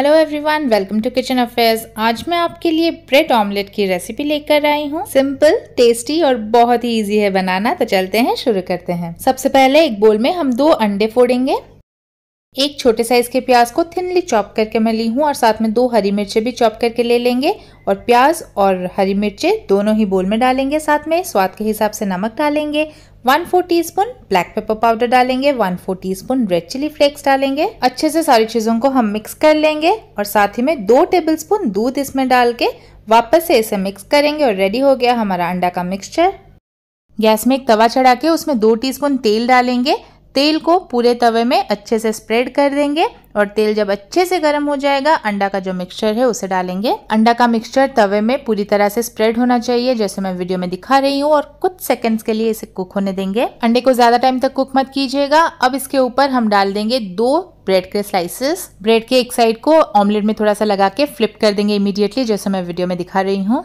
hello everyone welcome to kitchen affairs आज मैं आपके लिए ब्रेड ऑमलेट की रेसिपी लेकर आई हूँ सिंपल टेस्टी और बहुत ही इजी है बनाना तो चलते हैं शुरू करते हैं सबसे पहले एक बोल में हम दो अंडे फोड़ेंगे एक छोटे साइज के प्याज को थिनली चॉप करके मैं ली हूँ और साथ में दो हरी मिर्चें भी चॉप करके ले लेंगे और प्याज और हरी मिर्चें दोनों ही बोल में डालेंगे साथ में स्वाद के हिसाब से नमक डालेंगे one four teaspoon black pepper powder डालेंगे one four teaspoon red chilli flakes डालेंगे अच्छे से सारी चीज़ों को हम मिक्स कर लेंगे और साथ ही में दो टेबल स्पून दूध इसमें डाल के वापस से इसे मिक्स करेंगे और रेडी हो गया हमारा अंडा का मिक्सचर गैस में एक तवा चढ़ा के उसमें दो टीस्पून तेल डालेंगे तेल को पूरे तवे में अच्छे से स्प्रेड कर देंगे और तेल जब अच्छे से गर्म हो जाएगा अंडा का जो मिक्सचर है उसे डालेंगे अंडा का मिक्सचर तवे में पूरी तरह से स्प्रेड होना चाहिए जैसे मैं वीडियो में दिखा रही हूँ और कुछ सेकंड्स के लिए इसे कुक होने देंगे अंडे को ज़्यादा टाइम तक कुक मत कीजिएगा अब इसके ऊपर हम डाल देंगे दो ब्रेड के स्लाइसेस ब्रेड के एक साइड को ऑमलेट में थोड़ा सा लगा के फ्लिप कर देंगे इमीडिएटली जैसे मैं वीडियो में दिखा रही हूँ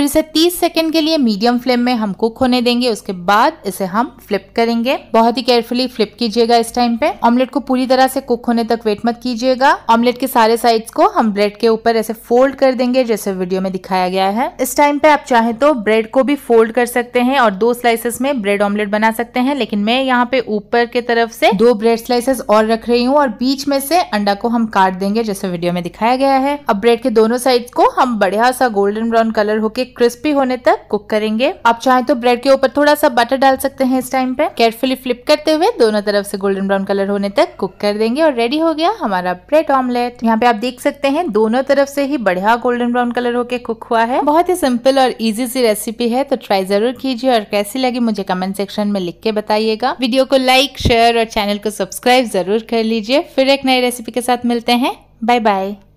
फिर इसे 30 सेकेंड के लिए मीडियम फ्लेम में हम कुक होने देंगे उसके बाद इसे हम फ्लिप करेंगे बहुत ही केयरफुली फ्लिप कीजिएगा इस टाइम पे ऑमलेट को पूरी तरह से कुक होने तक वेट मत कीजिएगा ऑमलेट के सारे साइड को हम ब्रेड के ऊपर ऐसे फोल्ड कर देंगे जैसे वीडियो में दिखाया गया है इस टाइम पे आप चाहे तो ब्रेड को भी फोल्ड कर सकते हैं और दो स्लाइसेस में ब्रेड ऑमलेट बना सकते हैं लेकिन मैं यहाँ पे ऊपर के तरफ से दो ब्रेड स्लाइसेस और रख रही हूँ और बीच में से अंडा को हम काट देंगे जैसे वीडियो में दिखाया गया है अब ब्रेड के दोनों साइड को हम बढ़िया सा गोल्डन ब्राउन कलर होके क्रिस्पी होने तक कुक करेंगे आप चाहे तो ब्रेड के ऊपर थोड़ा सा बटर डाल सकते हैं इस टाइम पे केयरफुली फ्लिप करते हुए दोनों तरफ से गोल्डन ब्राउन कलर होने तक कुक कर देंगे और रेडी हो गया हमारा ब्रेड ऑमलेट यहाँ पे आप देख सकते हैं दोनों तरफ से ही बढ़िया गोल्डन ब्राउन कलर होके कुक हुआ है बहुत ही सिंपल और इजी सी रेसिपी है तो ट्राई जरूर कीजिए और कैसी लगी मुझे कमेंट सेक्शन में लिख के बताइएगा वीडियो को लाइक शेयर और चैनल को सब्सक्राइब जरूर कर लीजिए फिर एक नई रेसिपी के साथ मिलते हैं बाय बाय